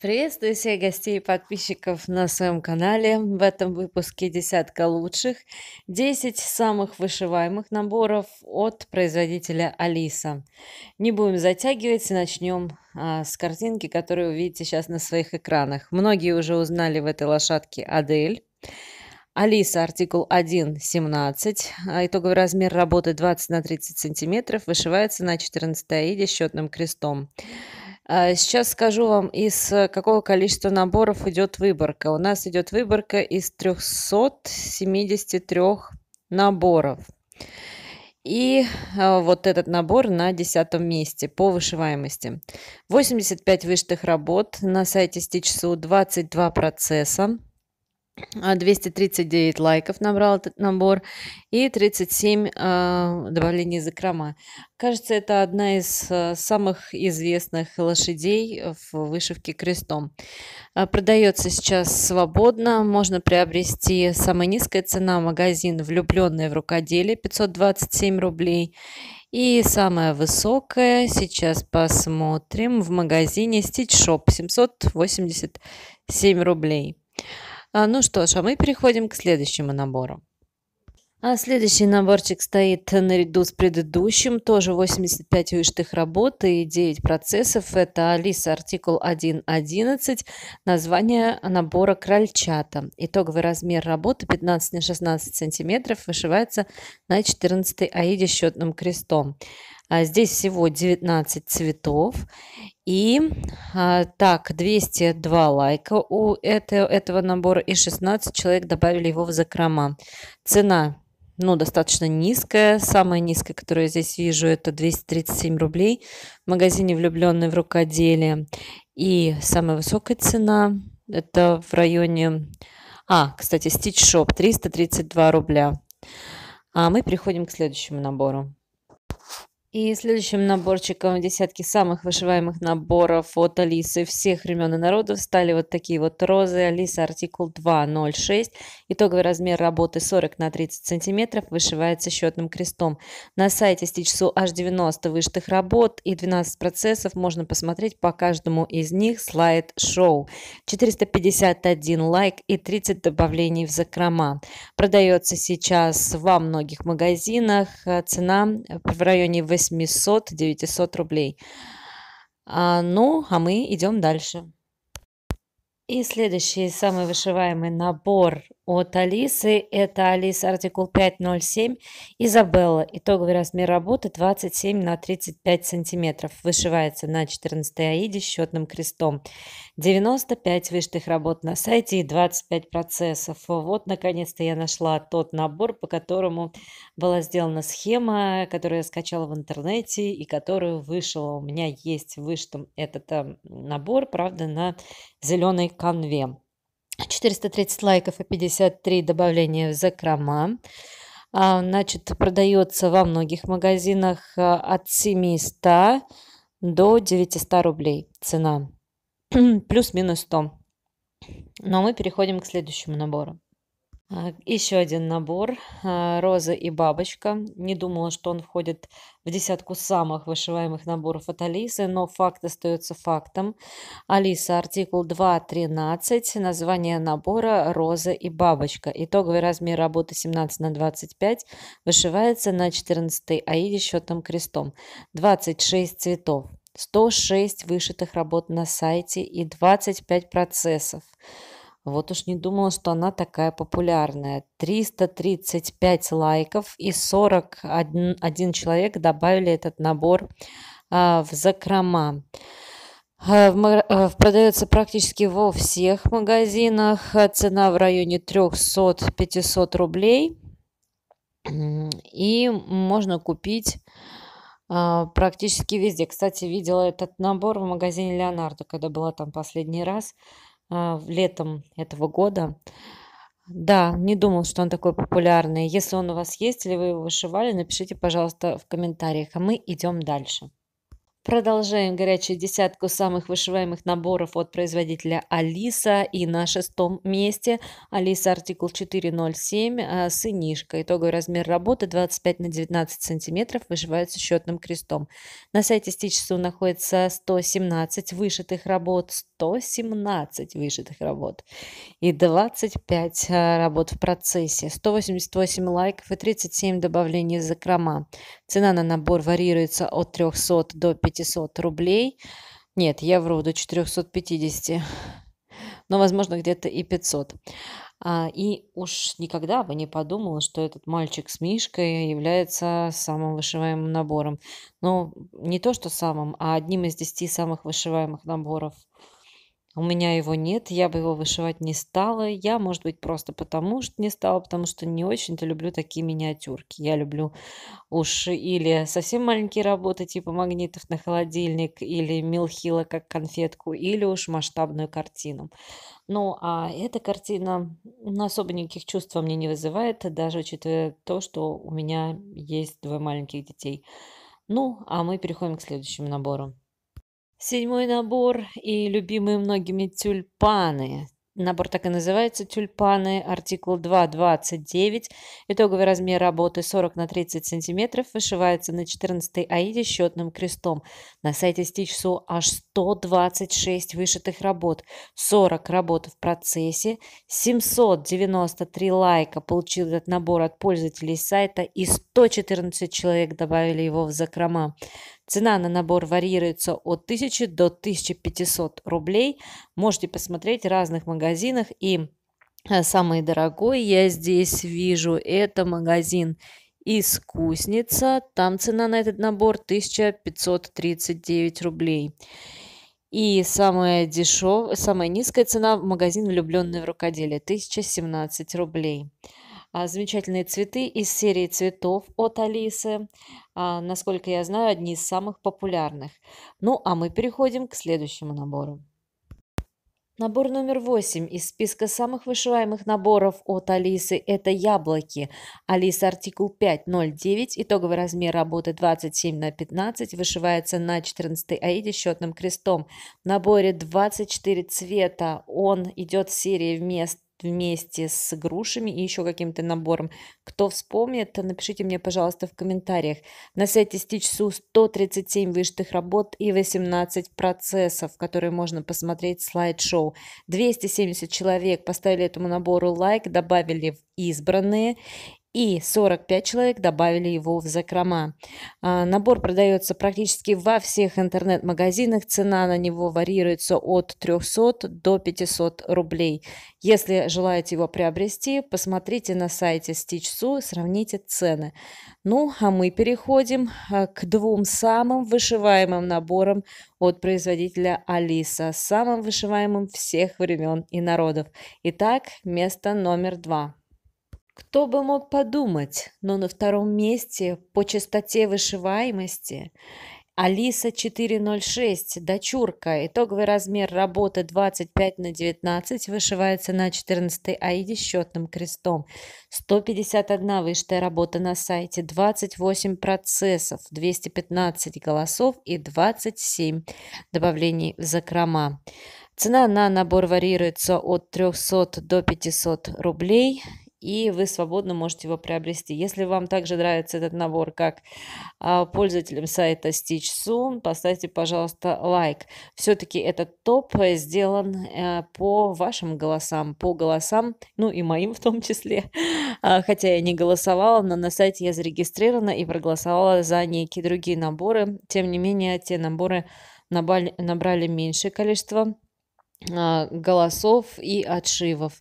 Приветствую всех гостей и подписчиков на своем канале. В этом выпуске десятка лучших, 10 самых вышиваемых наборов от производителя Алиса. Не будем затягивать начнем а, с картинки, которую вы видите сейчас на своих экранах. Многие уже узнали в этой лошадке Адель. Алиса, артикул 1.17, а, итоговый размер работы 20 на 30 сантиметров, вышивается на 14 иде счетным крестом. А, сейчас скажу вам, из э, какого количества наборов идет выборка. У нас идет выборка из 373 наборов. И э, вот этот набор на десятом месте по вышиваемости. 85 вышитых работ на сайте Stitch.su, 22 процесса, 239 э, лайков набрал этот набор и 37 э, добавлений закрома. Кажется, это одна из э, самых известных лошадей в вышивке крестом. Э, продается сейчас свободно, можно приобрести самая низкая цена магазин «Влюбленные в рукоделие» 527 рублей. И самая высокая, сейчас посмотрим, в магазине Stitch Shop 787 рублей. А Ну что ж, а мы переходим к следующему набору. А следующий наборчик стоит наряду с предыдущим, тоже 85 вышитых работ и 9 процессов. Это Алиса, артикул 1.11, название набора крольчата. Итоговый размер работы 15 на 16 сантиметров, вышивается на 14 аиде счетным крестом. А, здесь всего 19 цветов. И а, так, 202 лайка у этого, набора и 16 человек добавили его в закрома. Цена ну, достаточно низкая. Самая низкая, которую я здесь вижу, это 237 рублей в магазине «Влюбленный в рукоделие». И самая высокая цена – это в районе… А, кстати, Stitch Shop – 332 рубля. А мы переходим к следующему набору. И следующим наборчиком в десятке самых вышиваемых наборов от Алисы всех времен и народов стали вот такие вот розы. Алиса артикул 206. Итоговый размер работы 40 на 30 сантиметров вышивается счетным крестом. На сайте Stitch.su аж 90 вышитых работ и 12 процессов. Можно посмотреть по каждому из них слайд-шоу. 451 лайк и 30 добавлений в закрома. Продается сейчас во многих магазинах. Цена в районе 8 800-900 рублей. А, ну, а мы идем дальше. И следующий самый вышиваемый набор от Алисы. Это Алиса, артикул 507. Изабелла. Итоговый размер работы 27 на 35 сантиметров. Вышивается на 14 аиде счетным крестом. 95 вышитых работ на сайте и 25 процессов. Вот, наконец-то, я нашла тот набор, по которому была сделана схема, которую я скачала в интернете и которую вышила. У меня есть вышитым этот эм, набор, правда, на зеленой конве. 430 лайков и 53 добавления в закрома. А, значит, продается во многих магазинах а, от 700 до 900 рублей цена. Плюс-минус 100. Но мы переходим к следующему набору. А, Еще один набор а, «Роза и бабочка». Не думала, что он входит в десятку самых вышиваемых наборов от Алисы, но факт остается фактом. Алиса, артикул 2.13, название набора «Роза и бабочка». Итоговый размер работы 17 на 25 вышивается на 14 аиде счетным крестом. 26 цветов, 106 вышитых работ на сайте и 25 процессов. Вот уж не думала, что она такая популярная. 335 лайков и 41 один человек добавили этот набор а, в закрома. А, а, Продается практически во всех магазинах. А, цена в районе 300-500 рублей. И можно купить практически везде. Кстати, видела этот набор в магазине Леонардо, когда была там последний раз. А, летом этого года. Да, не думал, что он такой популярный. Если он у вас есть или вы его вышивали, напишите, пожалуйста, в комментариях, а мы идем дальше. Продолжаем горячую десятку самых вышиваемых наборов от производителя Алиса. И на шестом месте Алиса артикул 407 с а, Итоговый размер работы 25 на 19 сантиметров вышивается счетным крестом. На сайте Stitch.su находится 117 вышитых работ, 117 вышитых работ и 25 а, работ в процессе. 188 лайков и 37 добавлений закрома. Цена на набор варьируется от 300 до 500 500 рублей. Нет, евро вру, до 450. Но, возможно, где-то и 500. А, и уж никогда бы не подумала, что этот мальчик с Мишкой является самым вышиваемым набором. Ну, не то, что самым, а одним из десяти самых вышиваемых наборов. У меня его нет, я бы его вышивать не стала. Я, может быть, просто потому что не стала, потому что не очень-то люблю такие миниатюрки. Я люблю уж или совсем маленькие работы типа магнитов на холодильник, или милхила как конфетку, или уж масштабную картину. Ну, а эта картина ну, особо никаких чувств во мне не вызывает, даже учитывая то, что у меня есть двое маленьких детей. Ну, а мы переходим к следующему набору. Седьмой набор и любимые многими тюльпаны. Набор так и называется «Тюльпаны», артикул 2.29. Итоговый размер работы 40 на 30 сантиметров. вышивается на 14 аиде счетным крестом. На сайте Stitch Стичсу аж 126 вышитых работ, 40 работ в процессе, 793 лайка получил этот набор от пользователей сайта и 114 человек добавили его в закрома. Цена на набор варьируется от 1000 до 1500 рублей. Можете посмотреть в разных магазинах. И э, самый дорогой я здесь вижу, это магазин «Искусница». Там цена на этот набор 1539 рублей. И самая, дешевая, самая низкая цена в магазин «Влюбленные в рукоделие» 1017 рублей. А, замечательные цветы из серии цветов от Алисы. А, насколько я знаю, одни из самых популярных. Ну, а мы переходим к следующему набору. Набор номер восемь из списка самых вышиваемых наборов от Алисы – это яблоки. Алиса артикул 509, итоговый размер работы 27 на 15, вышивается на 14 аиде счетным крестом. В наборе 24 цвета, он идет в серии вместо вместе с грушами и еще каким-то набором. Кто вспомнит, напишите мне, пожалуйста, в комментариях. На сайте Stitch.su 137 вышитых работ и 18 процессов, которые можно посмотреть в слайд-шоу. 270 человек поставили этому набору лайк, добавили в избранные и 45 человек добавили его в закрома. А, набор продается практически во всех интернет-магазинах. Цена на него варьируется от 300 до 500 рублей. Если желаете его приобрести, посмотрите на сайте Stitch.su, сравните цены. Ну, а мы переходим а, к двум самым вышиваемым наборам от производителя Алиса, самым вышиваемым всех времен и народов. Итак, место номер два. Кто бы мог подумать, но на втором месте по частоте вышиваемости Алиса 406, дочурка, итоговый размер работы 25 на 19, вышивается на 14 аиде счетным крестом. 151 вышитая работа на сайте, 28 процессов, 215 голосов и 27 добавлений в закрома. Цена на набор варьируется от 300 до 500 рублей и вы свободно можете его приобрести. Если вам также нравится этот набор, как а, пользователям сайта Stitch Soon, поставьте, пожалуйста, лайк. Все-таки этот топ э, сделан э, по вашим голосам, по голосам, ну и моим в том числе. А, хотя я не голосовала, но на сайте я зарегистрирована и проголосовала за некие другие наборы. Тем не менее, те наборы набрали, набрали меньшее количество а, голосов и отшивов.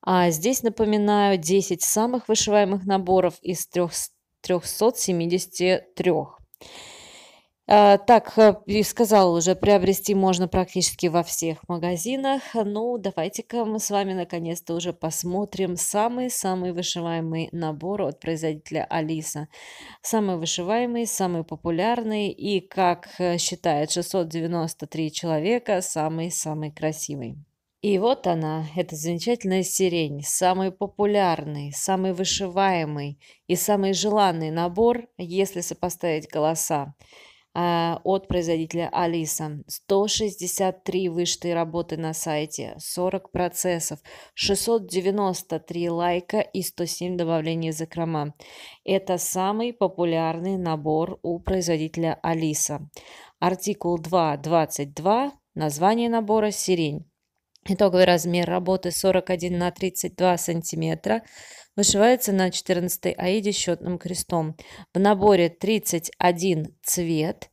А здесь, напоминаю, 10 самых вышиваемых наборов из 373. А, так, э, и сказал уже, приобрести можно практически во всех магазинах. Ну, давайте-ка мы с вами наконец-то уже посмотрим самый-самый вышиваемый набор от производителя Алиса. Самый вышиваемый, самый популярный и, как э, считает 693 человека, самый-самый красивый. И вот она, эта замечательная сирень, самый популярный, самый вышиваемый и самый желанный набор, если сопоставить голоса. А, от производителя Алиса. 163 вышитые работы на сайте, 40 процессов, 693 лайка и 107 добавлений закрома. Это самый популярный набор у производителя Алиса. Артикул 2.22, название набора «Сирень». Итоговый размер работы 41 на 32 сантиметра. Вышивается на 14 аиде счетным крестом. В наборе 31 цвет.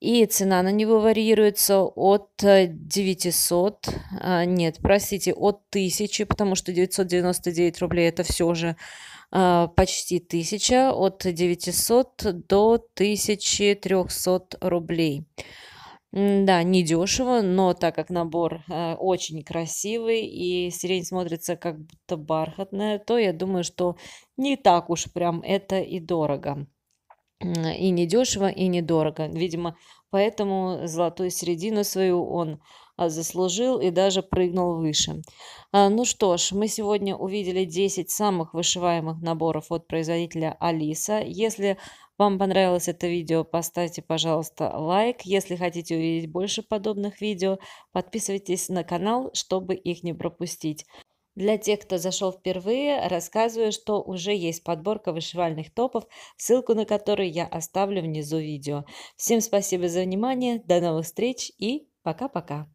И цена на него варьируется от 900, э, э, нет, простите, от 1000, потому что 999 рублей это все же э, почти 1000, от 900 до 1300 рублей. Да, недешево, но так как набор э, очень красивый и сирень смотрится как будто бархатная, то я думаю, что не так уж прям это и дорого. И недешево, и недорого. Видимо, поэтому золотую середину свою он а, заслужил и даже прыгнул выше. А, ну что ж, мы сегодня увидели 10 самых вышиваемых наборов от производителя Алиса. Если вам понравилось это видео, поставьте, пожалуйста, лайк. Если хотите увидеть больше подобных видео, подписывайтесь на канал, чтобы их не пропустить. Для тех, кто зашел впервые, рассказываю, что уже есть подборка вышивальных топов, ссылку на который я оставлю внизу видео. Всем спасибо за внимание, до новых встреч и пока-пока!